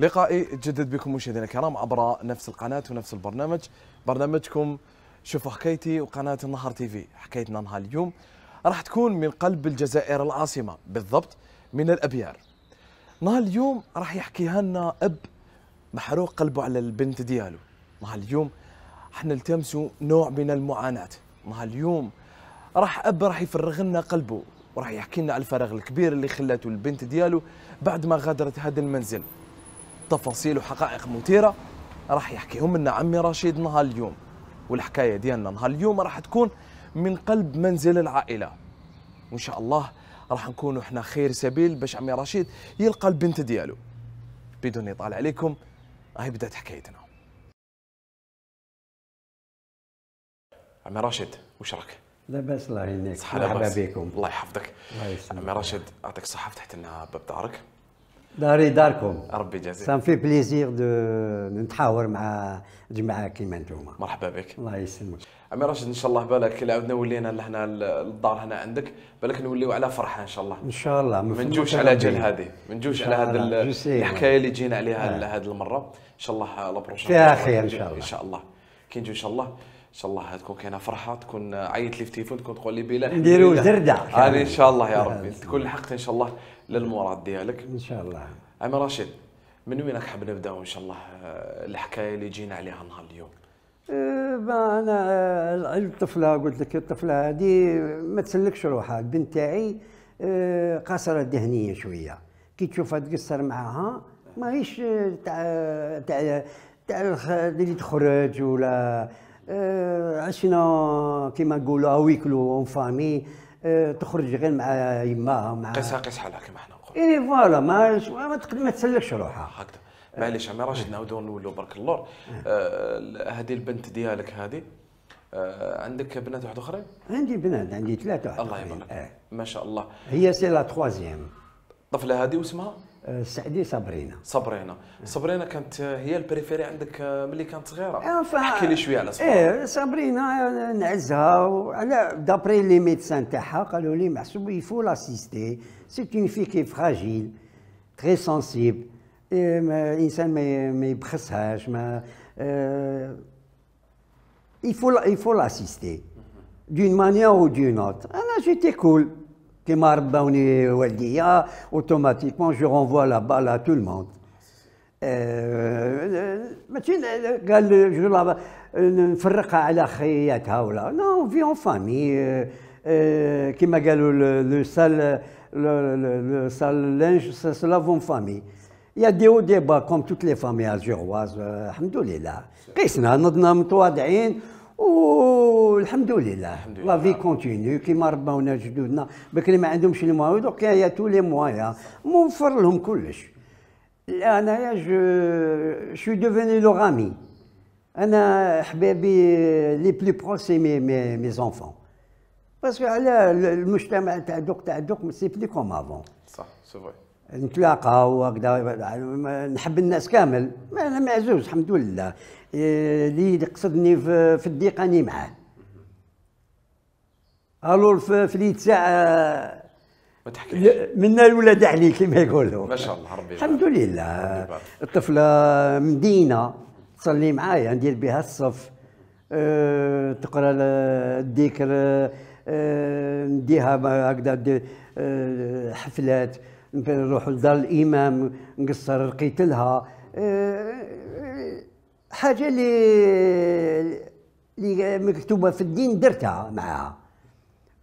لقائي جدد بكم مشاهدينا الكرام عبر نفس القناة ونفس البرنامج برنامجكم شوف حكايتي وقناة النهار تي في حكايتنا نهار اليوم راح تكون من قلب الجزائر العاصمة بالضبط من الأبيار نهار اليوم راح يحكيها لنا أب محروق قلبه على البنت دياله نهار اليوم راح نلتمس نوع من المعاناة نهار اليوم راح أب راح يفرغ لنا قلبه وراح يحكي لنا على الفراغ الكبير اللي خلاته البنت دياله بعد ما غادرت هذا المنزل تفاصيل وحقائق مثيرة راح يحكيهم لنا عمي رشيد نهار اليوم والحكاية ديالنا نهار اليوم راح تكون من قلب منزل العائلة وإن شاء الله راح نكونوا احنا خير سبيل باش عمي رشيد يلقى البنت ديالو بدون يطالع عليكم هاي بدات حكايتنا عمي راشد واش راك؟ لاباس الله يهنيك مرحبا بكم الله يحفظك الله يسلمك عمي راشد يعطيك الصحه فتحت لنا باب دارك داري داركم ربي يجازيك سان في بليزير دو نتحاور مع جماعه كيما نتوما مرحبا بك الله يسلمك عمي راشد ان شاء الله بالك الا عاودنا ولينا لهنا الدار هنا عندك بالك نوليو على فرحه ان شاء الله ان شاء الله ما نجوش على جل هذه ما نجوش على هذه الحكايه اللي جينا عليها هذه المره ان شاء الله لابروشين فيها خير ان شاء الله ان شاء الله كي نجو ان شاء الله ان شاء الله تكون كاينه فرحه تكون عيط لي في التليفون تكون تقول لي بلال نديرو زرده هذه ان شاء الله يا ربي تكون لحقت ان شاء الله للمراد ديالك ان شاء الله عمي رشيد من وينك حاب نبداو ان شاء الله آه، الحكايه اللي جينا عليها نهار اليوم إيه، ما انا الطفله قلت لك الطفله هذه ما تسلكش روحها البنت تاعي إيه، قاصره ذهنيا شويه كي تشوفها تقصر معاها ماهيش آه، تاع تاع تاع اللي تخرج ولا آه، عشنا كيما نقولوا ويكلو اون فامي آه، تخرج غير مع يماها مع قيسها قيس حالها كما حنا نقول اي فوالا ما ما تسلكش روحها هكذا معليش عمي راشد آه. نعاودو نولو برك اللور آه. هذه البنت ديالك هذه عندك بنات واحد اخرين؟ عندي بنات عندي ثلاثه الله يبارك ما شاء الله هي سي لا طفله الطفله هذه واسمها؟ آه، السعدي صبرينا صبرينا صبرينا كانت هي البريفيري عندك آه، ملي كانت صغيره آه، ف... احكي لي شويه على صبرينا ايه صبرينا نعزها وعلى دابري لي ميدسان تاعها قالوا لي محسوب يفو لاسيستي سي اون في كي فراجيل تري سونسيبل الانسان ما يبخسهاش ما يفو يفو لاسيستي دون مانيا او دون autre. انا ah, جيتي cool. كيما رباوني والديا اوتوماتيكمون جو رونفوا لا بال ا تو الموند ماشي قال جو نفرقها على خياتها ولا نو في اون فامي كيما قالوا لو سال لو سال لينج سلاف اون فامي يا دي او des hauts débats comme toutes les familles algéroises, alhamdoulilah. Qu'est-ce que والحمد لله لا في كونتينيو كيما رباونا جدودنا بكري ما عندهمش الموايا دوك يا تو لي موايا موفر لهم كلش انايا جو شو دوفوني لو غامي انا حبابي لي بلو بروش سي مي مي مي زونفون باسكو على المجتمع تاع دوك تاع دوك سي بلي كوم افون صح سي فري نتلاقاو هكذا نحب الناس كامل انا معزوز الحمد لله اللي إيه، يقصدني في الضيق راني معاه الور في ليت ساعه ما تحكيش منا الولاد عليك كما يقولوا ما شاء الله ربي الحمد لله الطفله مدينه تصلي معايا ندير بها الصف أه تقرا الذكر أه نديها هكذا أه حفلات نروح لدار الامام نقصر رقيت لها إيه، حاجه اللي اللي مكتوبه في الدين درتها معاها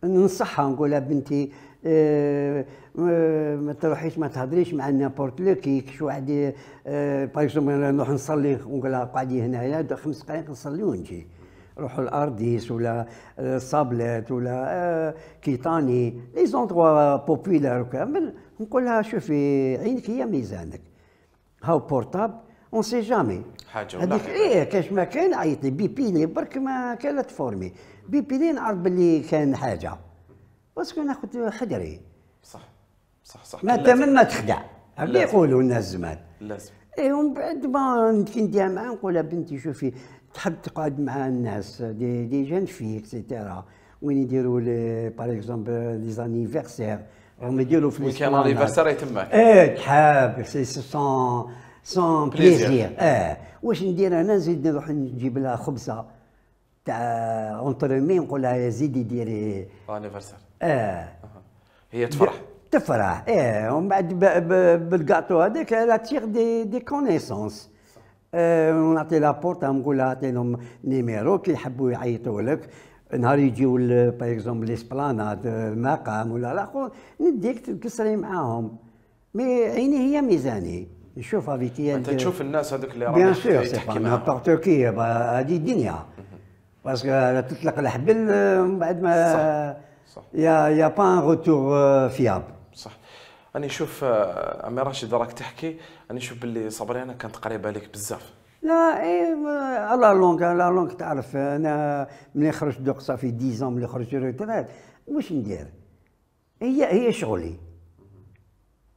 ننصحها نقولها بنتي آه، آه، ما تروحيش ما تهضريش مع نابورت لو كي شو واحد اه باغ نروح نصلي ونقول لها قعدي هنايا خمس دقائق نصلي ونجي روحوا الارديس ولا آه، الصابلات ولا كيطاني لي زوندروا بوبيلار نقول لها شوفي عينك هي ميزانك هاو بورتاب اون سي جامي حاجه هذيك ايه كاش ما كان عيط لي بي بيني برك ما كانت فورمي بي بيني نعرف باللي كان حاجه باسكو ناخذ حجري صح صح صح ما تمنى تخدع هذا يقولوا الناس زمان لازم اي ومن بعد ما كي نديها معاه نقول بنتي شوفي تحب تقعد مع الناس دي, دي جون في اكسيتيرا وين يديروا باغ اكزومبل لي زانيفيرسير هم يديروا في ويكان انيفرسير تماك ايه تحب سي سون سون بليزير اه واش ندير انا نزيد نروح نجيب لها خبزه تاع اونترومي نقول لها زيدي ديري انيفرسير اه هي تفرح تفرح اه ومن بعد بالكاطو هذاك لا تيغ دي دي كونيسونس ونعطي لابورت نقول لها اعطي لهم نيميرو كي يحبوا يعيطوا لك نهار يجيو باغ اكزومبل ليسبلاناد المقام ولا الاخر نديك تكسري معاهم مي عيني هي ميزاني يشوف هذيك انت تشوف الناس هذوك اللي بيان سور سي نابورت كي هذه الدنيا باسكو تطلق الحبل آه، من بعد ما صح. صح. يا يا با ان روتور فياب صح انا نشوف آه، امي راشد راك تحكي انا نشوف باللي صبري انا كانت قريبه لك بزاف لا اي آه، على لونغ على لونغ تعرف انا ملي خرجت دوك صافي 10 ملي خرجت ريتريت واش ندير هي هي شغلي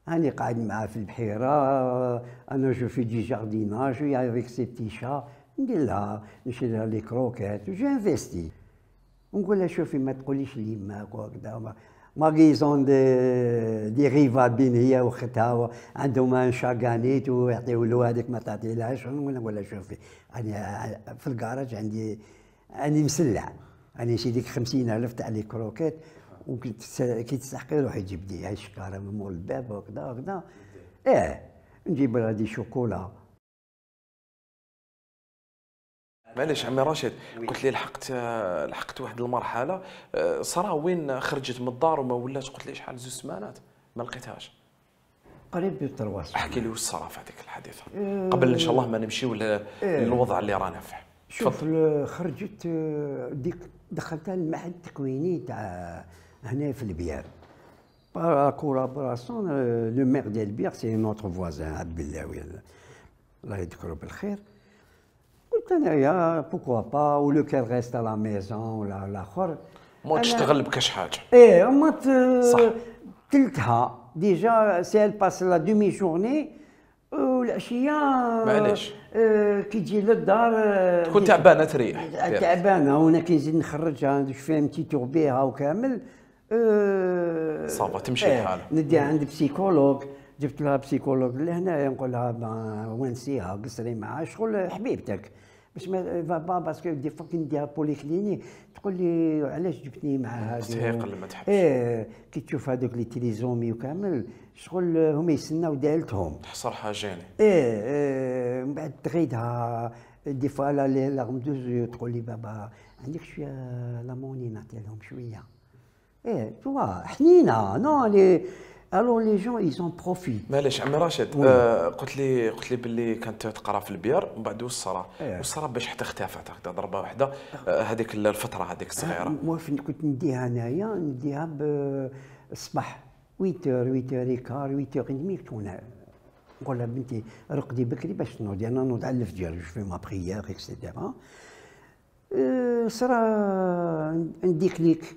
أنا قاعد معاه في البحيرة أنا جو في دي جارديناج وياي افيك سي بتي شا ندير لها نشري لها لي كروكيت جو انفيستي ونقول لها شوفي ما تقوليش لي ماك وهكذا ماغيزون دي, دي ريفات بين هي وختها عندهم ان شاكانيت ويعطيو له هذيك ما تعطيلهاش نقول لها شوفي انا في الكراج عندي اني مسلع انا شي ديك 50000 تاع لي كروكيت وكيتسحق يروح يجيب لي الشكاره من مول الباب وكذا وكذا اه نجيب دي شوكولا معليش عمي رشيد قلت لي لحقت لحقت واحد المرحله آه، صرا وين خرجت من الدار وما ولات قلت لي شحال زوج سمانات ما لقيتهاش قريب ترواس احكي لي واش صرا في هذيك الحادثه آه، قبل ان شاء الله ما نمشيو آه. للوضع اللي رانا فيه شوف خرجت ديك دخلت المعهد التكويني تاع هنا في البيار بار كولابوراسيون لو مير ديال البيار سي نوتر فوازان عبد بلاوي الله يذكره بالخير قلت انايا بوكوا با ولو كان غيست لا ميزون ولا الاخر ما تشتغل بكاش حاجه ايه ما تلتها ديجا سي ال باس لا دومي جورني والعشيه معليش آه كي تجي للدار تكون تعبانه تريح تعبانه وانا كي نزيد نخرجها ندير فيها متيتور بيها وكامل أه صافا تمشي إيه، الحال نديها عند بسيكولوج جبت لها بسيكولوج لهنا نقول لها ونسيها قصري معها شغل حبيبتك باش ما بابا باسكو دي فوا كي نديها كلينيك تقول لي علاش جبتني مع هذه تهيقل ما تحبش ايه كي تشوف هذوك لي تيليزومي وكامل شغل هما يستناو دالتهم حاجه يعني ايه, إيه من بعد تغيدها دي فوا لا لاغم تقول لي بابا عندك شويه لاموني نعطي لهم شويه ايه تو حنينه نو لي الو لي جون ايزون بروفي معليش عمي راشد آه قلت لي قلت لي باللي كانت تقرا في البيار ومن بعد وصرا ايه. وصرا باش حتى اختفت هكذا ضربه واحده آه، هذيك آه الفتره هذيك الصغيره آه كنت نديها انايا نديها بالصباح 8 8 8 8 تونا نقول لها بنتي رقدي بكري باش نوضي يعني انا نوض على الفجر جو في ما بريير اكسيتيرا صرا نديك ليك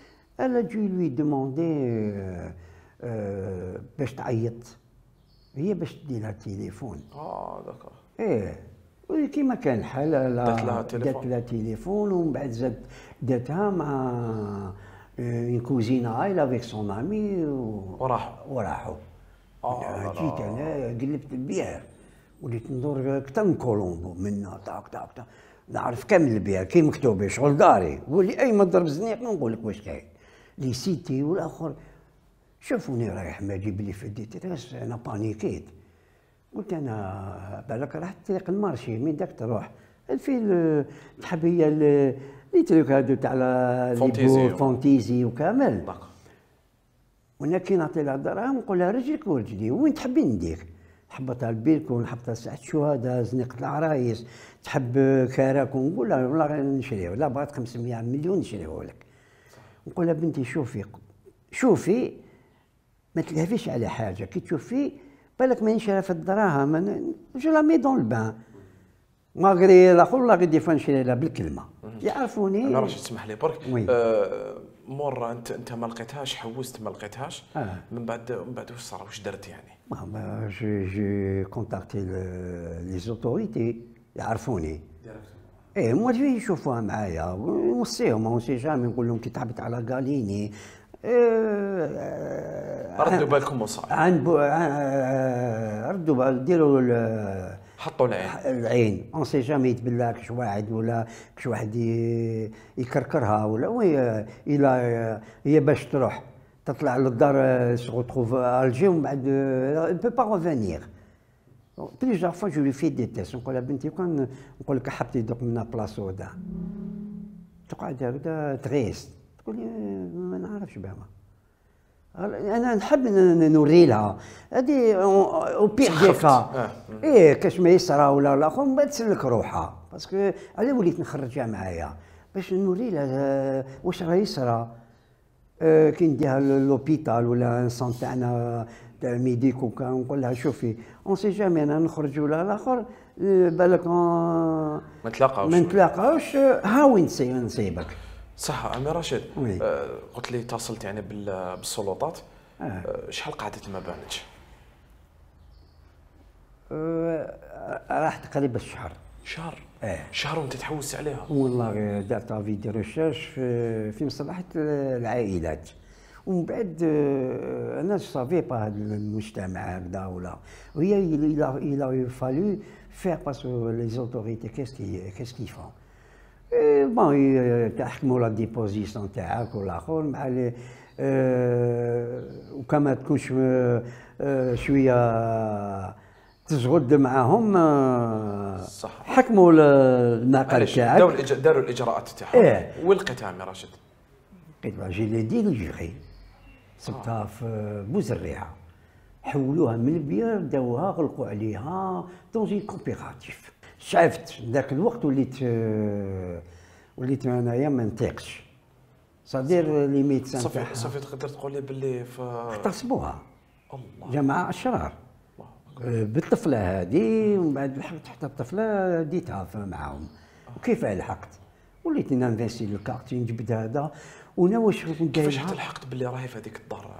الا a لوي دوموندي آه، آه، باش تعيط هي باش تدي لها التليفون اه داكور ايه كيما كان الحال دات لها دات لها التليفون ومن بعد زاد داتها مع اون كوزينا عايلة افيك سون امي وراحوا وراحوا آه، جيت انا قلبت البيع وليت ندور كتا من كولومبو من طاق طاق طاق نعرف كامل البيع كي مكتوب شغل داري ولي اي مضرب زنيق نقول لك واش كاين لي سيتي والاخر شافوني رايح ما جيب لي في تريس انا بانيكيت قلت انا بالك راح طريق المارشي من داك تروح الفيل تحب هي لي تريك هادو تاع أيوة. فونتيزي وكامل وانا كي نعطي لها الدراهم نقول لها رجلك ورجلي وين تحبي نديك حبطها البيركون حبطها ساعة الشهداء زنيقة العرايس تحب كراكون نقول لها والله نشريو لا بغات 500 مليون نشريوه لك نقول لها بنتي شوفي شوفي ما تلهفيش على حاجه كي تشوفي بالك مانيش في الدراهم جو لا مي دون البان ماغري لا الله غادي فنشري لها بالكلمه يعرفوني انا راجل تسمح لي برك آه مور انت انت ما لقيتهاش حوست ما لقيتهاش آه. من بعد من بعد واش صار واش درت يعني ما جي جي كونتاكتي لي زوتوريتي يعرفوني ايه هما اللي يشوفوها معايا ونوصيهم ما نسي جامي نقول لهم كي تعبت على كاليني إيه ردوا أه، بالكم وصايا عن بو... أه، ردوا بال ديروا حطوا العين العين اون سي جامي يتبلى كش واحد ولا كش واحد يكركرها ولا وي الى هي باش تروح تطلع للدار سو تروف الجي ومن بعد بو با روفانيغ بليزيوغ فوا جو لي في دي تيست نقول لها بنتي كون نقول لك حبتي دوك من بلاصو هذا تقعد هكذا تغيس تقول لي ما نعرفش بها انا نحب نوري لها هادي او بيغ دي كا ايه كاش ما يصرى ولا الاخر من بعد تسلك روحها باسكو انا وليت نخرجها معايا باش نوري لها واش راه يصرى كي نديها لوبيتال ولا سون تاعنا تاع ميديك وكا نقول لها شوفي اون سي جامي انا نخرج ولا الاخر آه، بالك آه، ما نتلاقاوش ما آه، نتلاقاوش هاوي نسيبك صح عمي رشيد آه قلت لي اتصلت يعني بالسلطات آه. آه شحال قعدت ما بانتش راح تقريبا شهر شهر ايه شهر وانت تحوس عليها والله درت افي دي ريشيرش في, في مصلحه العائلات ومن بعد آه، انا سافي با هذا المجتمع هكذا ولا وهي الى الى فالو فير باسكو لي زوتوريتي كيس كي كيس كي فون بون تحكموا لا ديبوزيسيون تاعك والاخر مع لي آه، وكما تكونش آه، شويه تزغد معاهم صح حكموا النقل تاعك داروا الاجراءات تاعهم إيه. والقتام يا راشد جي لي ديليجري صبتها آه. في مزرعه حولوها من البير داوها غلقوا عليها دون اون كوبيراتيف شعفت ذاك الوقت وليت وليت انايا ما نطيقش صادير لي ميدسان صافي صافي تقدر تقول لي باللي ف اغتصبوها جماعه اشرار بالطفله هذه ومن بعد لحقت حتى الطفله ديتها معاهم آه. وكيف لحقت وليت ننفيستي الكارت نجبد هذا وانا واش كيفاش تلحقت باللي راهي في هذيك الدار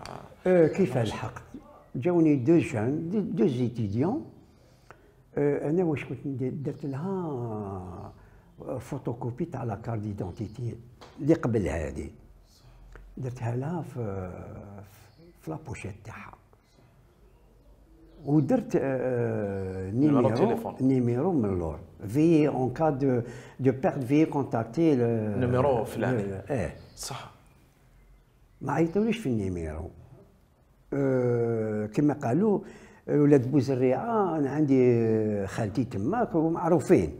آه كيف لحقت جاوني دو جون دو زيتيديون آه انا واش كنت درت لها فوتوكوبي تاع لا ديدونتيتي اللي قبل هذه درتها لها في في لابوشيت تاعها ودرت آه، آه، نيميرو نيميرو من اللور في اون كاد دو دو بيرت في كونتاكتي نميرو فلاني ايه صح ما عيطوليش في النيميرو كما قالوا ولاد بوزريعه انا عندي خالتي تماك ومعروفين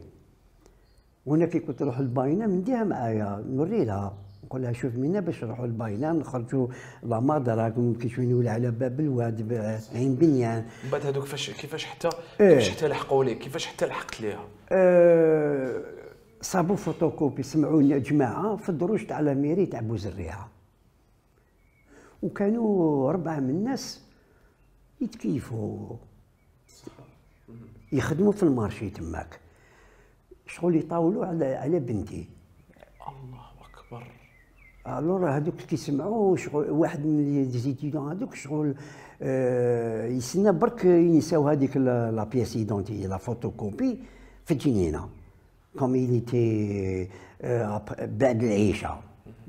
وانا كي كنت نروح الباينه نديها معايا نوري لها نقول لها شوف منا باش نروحوا لبايلان نخرجوا لا مادراك ممكن شويه نولى على باب الواد عين بنيان من بعد هذوك كيفاش كيفاش حتى إيه. كيفاش حتى لحقوا لك كيفاش حتى لحقت ليها أه صابوا فوتوكوبي سمعونا جماعه في الدروج تاع لا ميري تاع بوزريها وكانوا أربعة من الناس يتكيفوا يخدموا في المارشي تماك شغل يطاولوا على على بنتي الله أكبر الور هذوك اللي كيسمعوا شغل واحد من ليزيتيدون هذوك شغل آه يسنى برك ينساو هذيك لا بياس ايدونتي لا فوتو كوبي في الجنينه كومينيتي آه بعد العيشه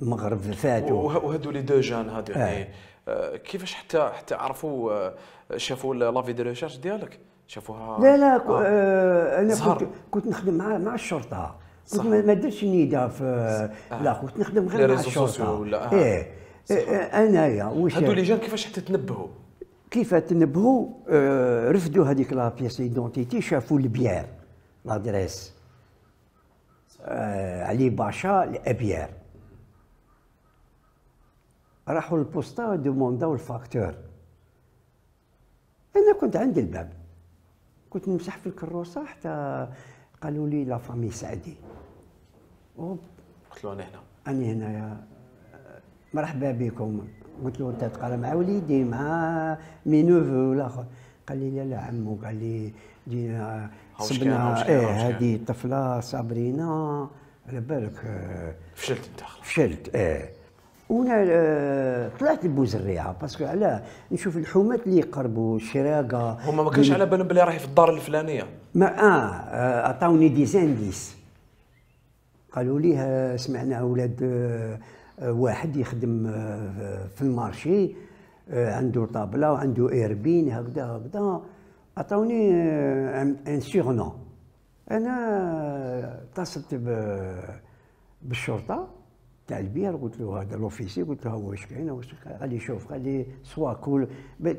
المغرب فاتوا وهادو لي دو جان هادو يعني آه. كيفاش حتى حتى عرفوا آه، شافوا لا في دو ريشيرش ديالك شافوها لا لا آه. آه انا كنت, كنت نخدم مع مع الشرطه صح ما درتش نيدا في آه. لا كنت نخدم غير مع الشرطه ولا آه. إيه. إيه،, ايه انايا واش هادو لي جان كيفاش حتى تنبهوا كيف تنبهوا آه رفدوا هذيك لا بيس ايدونتيتي شافوا البيار لادريس آه علي باشا الابيار راحوا للبوستا دومونداو الفاكتور انا كنت عند الباب كنت نمسح في الكروسه حتى قالوا لي لا فامي سعدي قلت له انا هنا انا هنايا مرحبا بكم قلت له انت تقرا مع وليدي مع مي نوفو الاخر قال لي لا لا عمو قال لي جينا آه، صبنا ايه هذه طفله صابرينا على بالك آه، فشلت انت فشلت ايه وانا آه، طلعت لبوزريعه باسكو علاه نشوف الحومات اللي يقربوا الشراقه هما ما كانش على بالهم بلي راهي في الدار الفلانيه ما آه, آه، عطاوني دي زانديس قالوا ليه آه، سمعنا اولاد آه، واحد يخدم في المارشي عنده طابله وعنده ايربين هكذا هكذا عطاوني ان سيغنون انا اتصلت بالشرطه تاع البير قلت له هذا لوفيسي قلت له واش كاين قال لي شوف قال لي سوا كول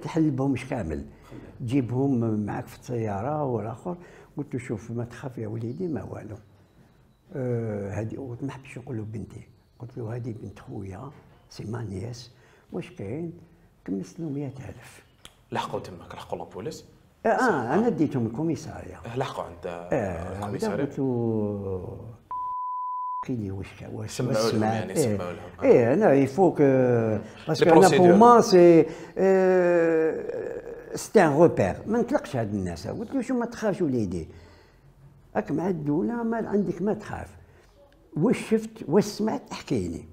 تحلبهمش كامل جيبهم معاك في السياره والاخر قلت له شوف ما تخاف يا وليدي ما والو آه، هذه آه ما حبش نقول له بنتي قلت له هذه بنت خويا سي ما نياس واش كاين كمست له 100000 لحقوا تماك لحقوا لابوليس آه،, اه, انا ديتهم الكوميساريه لحقوا عند آه الكوميساريه قلت له كاين واش واش سمعوا يعني إيه. سمعوا لهم ايه انا يفوك آه، باسكو انا بو ما سي سي ان روبير ما نطلقش هاد الناس قلت له شو ما تخافش وليدي راك مع الدوله ما عندك ما تخاف واش شفت واش سمعت احكي لي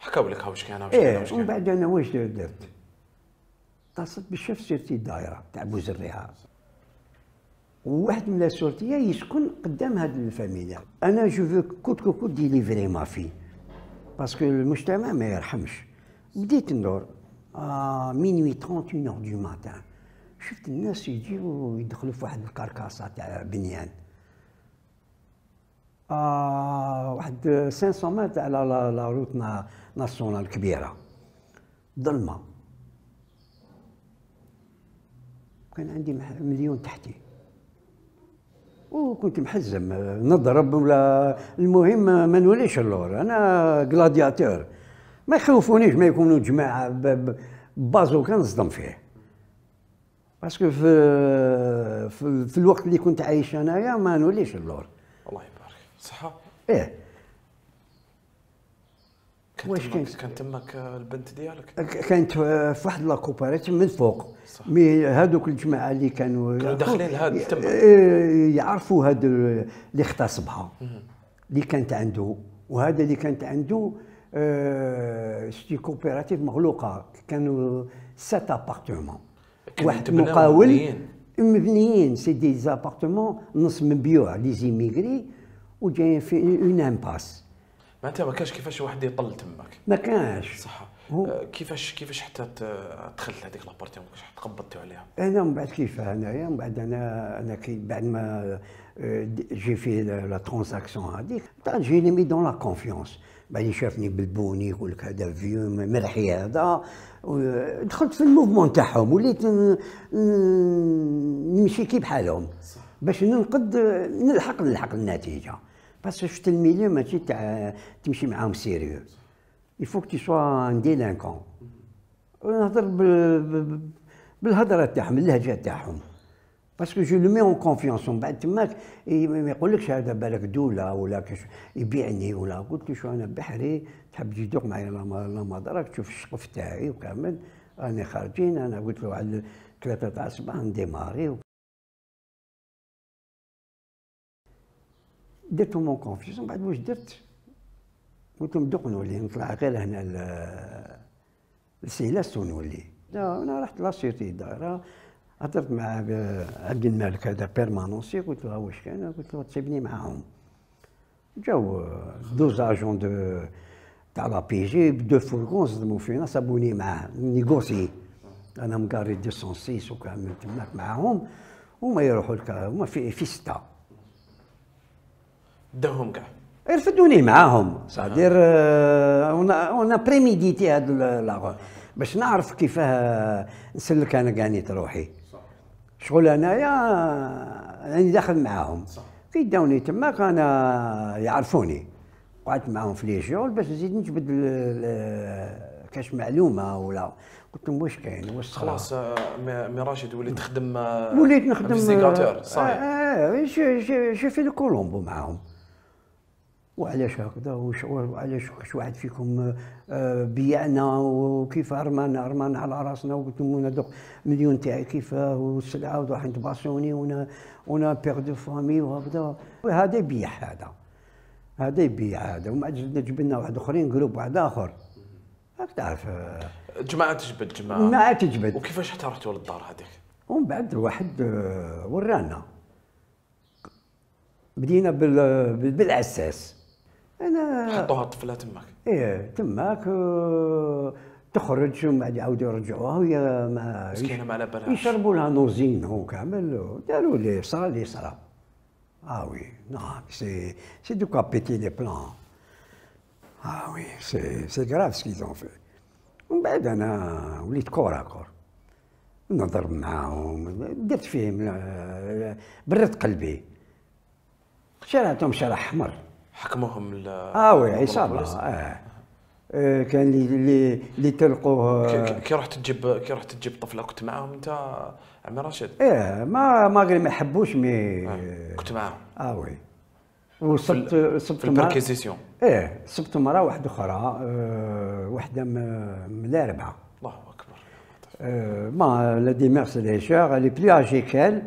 حكاو لك واش كان واش إيه، كان واش كان ومن بعد انا واش درت اتصلت بالشيف سيرتي الدائره تاع بوزريها وواحد من السورتية يسكن قدام هاد الفاميليا انا جو فو كوت كوت ديليفري ما في باسكو المجتمع ما يرحمش بديت ندور آه مينوي 31 اور دو ماتان شفت الناس يجيو يدخلوا في واحد الكركاسه تاع بنيان آه واحد 500 متر على لا, لا روت ناسيونال كبيره ظلمه كان عندي مليون تحتي وكنت محزم نضرب ولا المهم ما نوليش اللور انا جلادياتور ما يخوفونيش ما يكونوا جماعه بازو كنصدم فيه باسكو في, في, في الوقت اللي كنت عايش انايا ما نوليش اللور الله يبارك صحه ايه واش كانت كان تماك آه، البنت ديالك كانت في واحد لاكوباراتيف من فوق صح. مي هذوك الجماعه اللي كانوا كانوا داخلين آه، هاد تما يعرفوا هذا اللي اختصبها اللي كانت عنده وهذا اللي كانت عنده آه شتي كوبيراتيف مغلوقه كانوا سات ابارتومون واحد مقاول مبنيين, مبنيين سي دي زابارتومون نص مبيوع لي زيميغري وجايين في اون امباس معناتها انت ما كانش كيفاش واحد يطل تماك ما كانش صح آه، كيفاش كيفاش حتى دخلت هذيك لابارتي كيفاش تقبضتوا عليها انا من بعد كيفاه انايا من بعد انا انا كي بعد ما آه، جي في لا ترونساكسيون هذيك جي لي مي دون لا كونفيونس بعدين شافني بالبوني يقول لك هذا فيو مرحي هذا دخلت في الموفمون تاعهم وليت نمشي كي بحالهم باش ننقد نلحق نلحق النتيجه باسكو شفت الميليو ماشي تاع تمشي معاهم سيريو يفوك تي سوا ان ديلانكون نهضر بالهضره تاعهم اللهجه تاعهم باسكو جو لو مي اون كونفيونس ومن بعد تماك ما يقولكش هذا بالك دوله ولا كش يبيعني ولا قلت له شو انا بحري تحب تجي تدوق معايا لمدرك تشوف الشقف تاعي وكامل راني خارجين انا قلت له على ثلاثه تاع الصباح نديماري درتهم اون كونفيس من بعد واش درت قلت لهم دقنوا لي نطلع غير هنا لسيلاس ونولي انا رحت لاسيتي دايره هضرت مع عبد الملك هذا بيرمانونسي قلت له واش كان قلت له تسيبني معاهم جاو دوز اجون دو تاع لا بي جي بدو فورغون صدموا فينا صابوني معاه نيغوسي انا مقاري 206 وكامل تماك معاهم وما يروحوا لك هما في في سته داهم كاع يرفدوني معاهم صادير اون بريميديتي هاد لاغون باش نعرف كيفاه نسلك انا كانيت روحي شغل انايا راني داخل معاهم كي داوني تماك انا يعرفوني قعدت معاهم في لي جول باش نزيد نجبد كاش معلومه ولا قلت لهم واش كاين واش خلاص آه، مي راشد وليت تخدم آه، وليت نخدم فيزيكاتور آه، صحيح اه, آه, آه في الكولومبو معاهم وعلاش هكذا وعلاش واش واحد فيكم آه، بيعنا وكيف رمانا رمانا على راسنا لهم لنا دوك مليون تاعي كيفاه والسلعه وراح نتباسوني ونا ونا بيغ دو فامي وهكذا هذا يبيع هذا هذا يبيع هذا وما جبنا واحد اخرين جروب واحد اخر راك تعرف آه. جماعه تجبد جماعه جماعه تجبد وكيفاش رحتوا للدار هذيك؟ ومن بعد واحد آه، ورانا بدينا بالعساس انا حطوها الطفله تماك ايه تماك تخرج ومن بعد يعاودوا يرجعوها وهي ما مسكينه ما على بالها يشربوا لها نوزين هو كامل داروا لي صرا لي صرا اه وي نعم سي سي دو كابيتي لي بلان اه وي سي سي غراف سكي زون في ومن بعد انا وليت كور كور نضرب معاهم درت فيهم آه، برد قلبي شرعتهم شرع احمر حكمهم اه وي عصابه آه. آه كان اللي اللي تلقوه كي رحت تجيب كي رحت تجيب طفله كنت معاهم انت عمي راشد؟ ايه ما ما غير ما يحبوش مي آه. كنت معاهم اه وي وصبت صبت في البركيزيسيون ايه صبت مره واحده اخرى آه واحده من الاربعه الله اكبر آه ما لا ديميرس لي شوغ اللي بلي اجي كال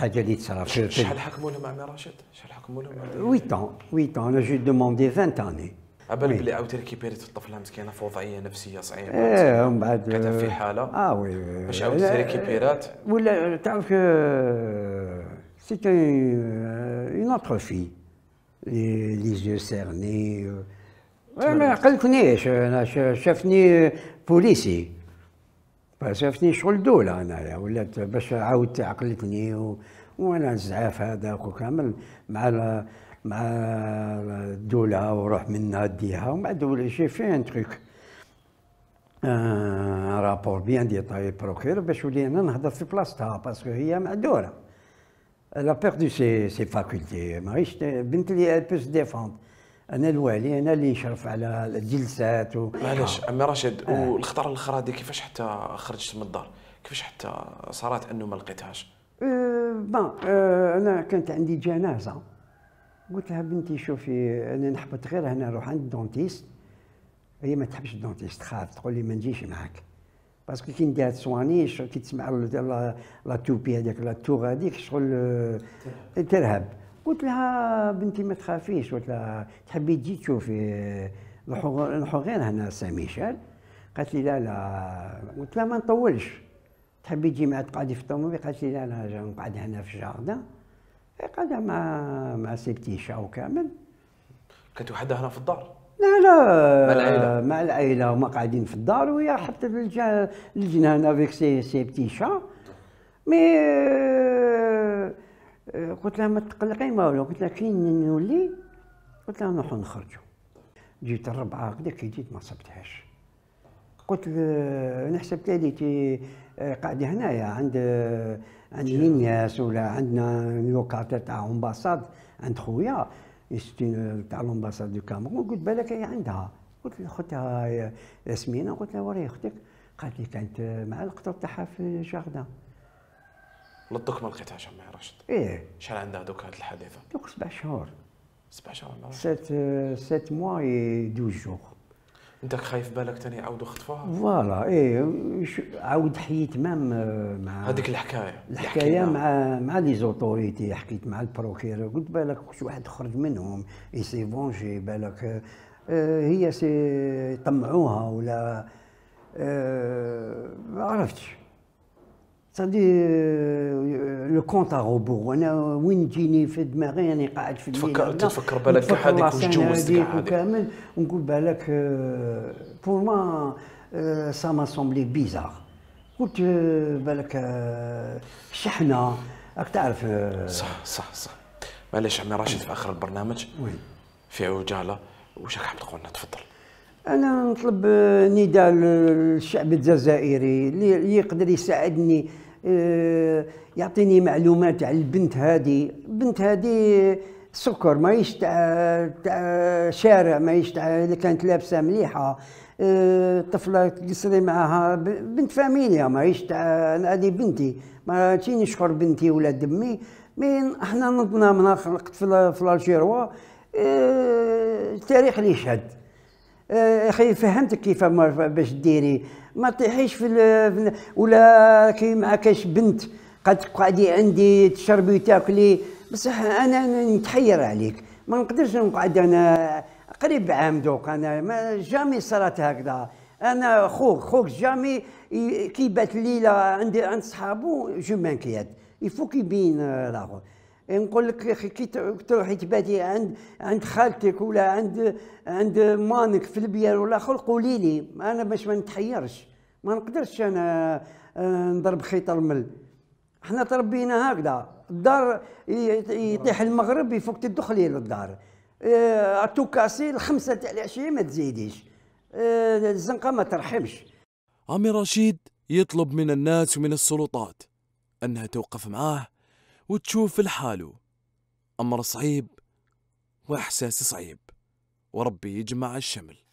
حاجه اللي تصرا في شحال حكموا لهم عمي راشد؟ شحال حكموا لهم؟ 8 8 انا جو دوموندي 20 اني عبالي أه، بلي عاوتاني كي الطفله مسكينه في وضعيه نفسيه صعيبه ايه ومن بعد كانت في حاله اه وي باش عاودت ريكيبيرات ولا تعرف سيت اون اوتر في لي زيو سيرني ما عقلتنيش انا شافني بوليسي صيفطني شغل دولة أنايا ولات باش عاودت عقلتني و... وأنا الزعاف هذا وكامل مع مع الدولة وروح منها ديها ومع دولة شي أن تخيك آه رابور بيان ديتاي بروكير باش ولينا نهضر في بلاصتها باسكو هي معذورة لا بيردو سي سي فاكولتي ماهيش بنت لي بوس سي ديفوند انا الوالي انا اللي نشرف على الجلسات و... معلش عمي راشد آه. آه. والخطره الاخرى هذه كيفاش حتى خرجت من الدار كيفاش حتى صارت انه ما لقيتهاش أه بون أه انا كانت عندي جنازه قلت لها بنتي شوفي انا نحبط غير هنا نروح عند الدونتيست هي ما تحبش الدونتيست تخاف تقول لي ما نجيش معاك باسكو كي ندير تسواني كي تسمع لا توبي هذاك لا توغ هذيك شغل آه، ترهب قلت لها بنتي ما تخافيش قلت لها تحبي تجي تشوفي نحو غير هنا سان ميشيل قالت لي لا لا قلت لها ما نطولش تحبي تجي مع تقعدي في الطوموبيل قالت لي لا لا نقعد هنا في الجاردان قاعده مع مع شاو كامل كنت وحدها هنا في الدار لا لا مع العائله مع العائله هما قاعدين في الدار وهي حطت هنا افيك سي بتي شا مي قلت لها ما تقلقي ما والو قلت لها كي نولي قلت لها نروحو نخرجو جيت الربعة هكذا كي جيت ما صبتهاش قلت انا حسبت لي آه، قاعده هنايا عند عند ينياس ولا عندنا لوكارت تاع امباساد عند خويا تاع الامباساد دو كامرون قلت بالك هي عندها قلت لخوتها ياسمينه آه، قلت لها وري اختك قالت لي كانت آه، مع القطر تاعها في الجاردان للطكمه ما لقيتهاش ما راشد ايه شحال عندها دوك هذه الحادثه؟ دوك سبع شهور سبع شهور سيت سيت موا اي دو جور انت خايف بالك تاني يعاودوا خطفوها فوالا ايه عاود حيت مام مع هذيك الحكايه الحكايه مع مع لي زوتوريتي حكيت مع البروكير قلت بالك واحد خرج منهم اي سي فونجي بالك آه، هي سي طمعوها ولا آه، ما عرفتش صدي لو كونت ا روبو وانا وين تجيني في دماغي يعني قاعد في تفكر تفكر بالك في حالك واش جوزت كاع كامل ونقول بالك بور ما سا ما سومبلي بيزار قلت بالك شحنه راك تعرف صح صح صح معليش عمي راشد في اخر البرنامج وي في عجاله واش راك حاب تقول لنا تفضل انا نطلب نداء للشعب الجزائري اللي يقدر يساعدني آه، يعطيني معلومات على البنت هذه البنت هذه سكر ما تاع تاع شارع ما تاع اللي كانت لابسه مليحه آه، طفله تقصري معاها بنت فاميليا ماهيش تاع هذه بنتي ما تجيني شكر بنتي ولا دمي مي احنا نضنا من خلقت في الجيروا التاريخ آه، اللي يشهد آه، اخي فهمتك كيف باش ديري ما تطيحيش في ولا كي ما كاش بنت قد تقعدي عندي تشربي وتاكلي بصح انا نتحير عليك ما نقدرش نقعد انا قريب عام دوك انا ما جامي صرات هكذا انا خوك خوك جامي كي بات ليله عندي عند صحابو جو مانكياد يفوك يبين راهو نقول لك يا اخي كي تروحي تباتي عند عند خالتك ولا عند عند مانك في البيار ولا اخر قولي لي انا باش ما نتحيرش ما نقدرش انا آه، نضرب خيط المل احنا تربينا هكذا الدار يطيح المغرب يفك تدخلي للدار آه، اتو كاسي الخمسه تاع العشيه ما تزيديش آه، الزنقه ما ترحمش عمي رشيد يطلب من الناس ومن السلطات انها توقف معاه وتشوف الحالو أمر صعيب وإحساس صعيب وربي يجمع الشمل